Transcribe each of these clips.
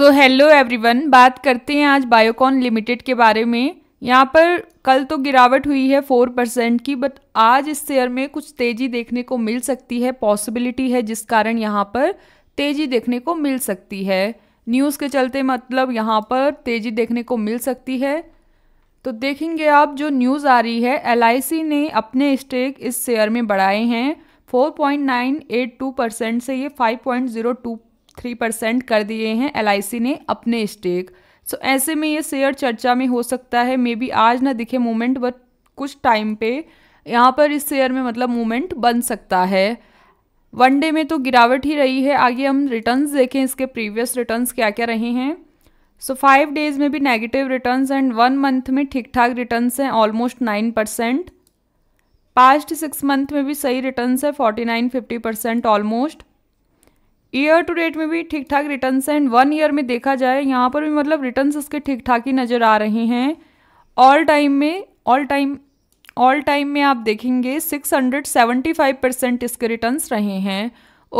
so hello everyone बात करते हैं आज बायोकॉन लिमिटेड के बारे में यहाँ पर कल तो गिरावट हुई है फोर परसेंट की बट आज इस शेयर में कुछ तेज़ी देखने को मिल सकती है पॉसिबिलिटी है जिस कारण यहाँ पर तेज़ी देखने को मिल सकती है न्यूज़ के चलते मतलब यहाँ पर तेज़ी देखने को मिल सकती है तो देखेंगे आप जो न्यूज़ आ रही है एल ने अपने स्टेक इस शेयर में बढ़ाए हैं 4.982 परसेंट से ये 5.02 थ्री परसेंट कर दिए हैं एल ने अपने स्टेक सो so, ऐसे में ये शेयर चर्चा में हो सकता है मे बी आज ना दिखे मूवमेंट बट कुछ टाइम पे यहाँ पर इस शेयर में मतलब मूवमेंट बन सकता है वन डे में तो गिरावट ही रही है आगे हम रिटर्न्स देखें इसके प्रीवियस रिटर्न्स क्या क्या रहे हैं सो फाइव डेज में भी negative returns and one month में ठीक ठाक रिटर्न्स हैं almost nine percent past six month में भी सही रिटर्न्स है forty nine fifty percent almost year to date में भी ठीक ठाक रिटर्न एंड वन ईयर में देखा जाए यहाँ पर भी मतलब रिटर्न उसके ठीक ठाक ही नज़र आ रहे हैं ऑल टाइम में ऑल टाइम ऑल टाइम में आप देखेंगे 675 परसेंट इसके रिटर्न रहे हैं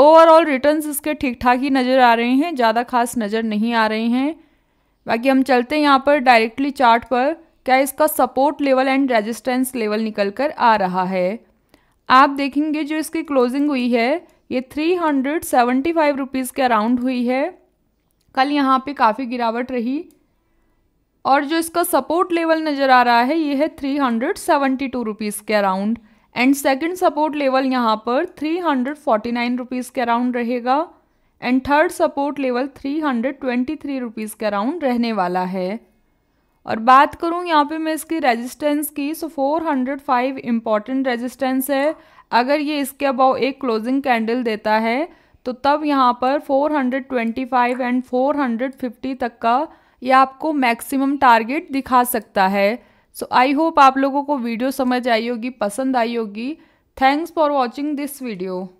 ओवरऑल रिटर्न इसके ठीक ठाक ही नज़र आ रहे हैं ज़्यादा खास नज़र नहीं आ रहे हैं बाकी हम चलते हैं यहाँ पर डायरेक्टली चार्ट पर क्या इसका support level and resistance level निकल कर आ रहा है आप देखेंगे जो इसकी क्लोजिंग हुई है ये three hundred seventy five rupees के अराउंड हुई है कल यहाँ पे काफ़ी गिरावट रही और जो इसका सपोर्ट लेवल नज़र आ रहा है ये है three hundred seventy two rupees के around and second support level यहाँ पर three hundred forty nine rupees के अराउंड रहेगा and third support level three hundred twenty three rupees के अराउंड रहने वाला है और बात करूँ यहाँ पे मैं इसकी रेजिस्टेंस की so four hundred five important resistance है अगर ये इसके अबाव एक क्लोजिंग कैंडल देता है तो तब यहाँ पर 425 एंड 450 तक का ये आपको मैक्सिमम टारगेट दिखा सकता है सो आई होप आप लोगों को वीडियो समझ आई होगी पसंद आई होगी thanks for watching this video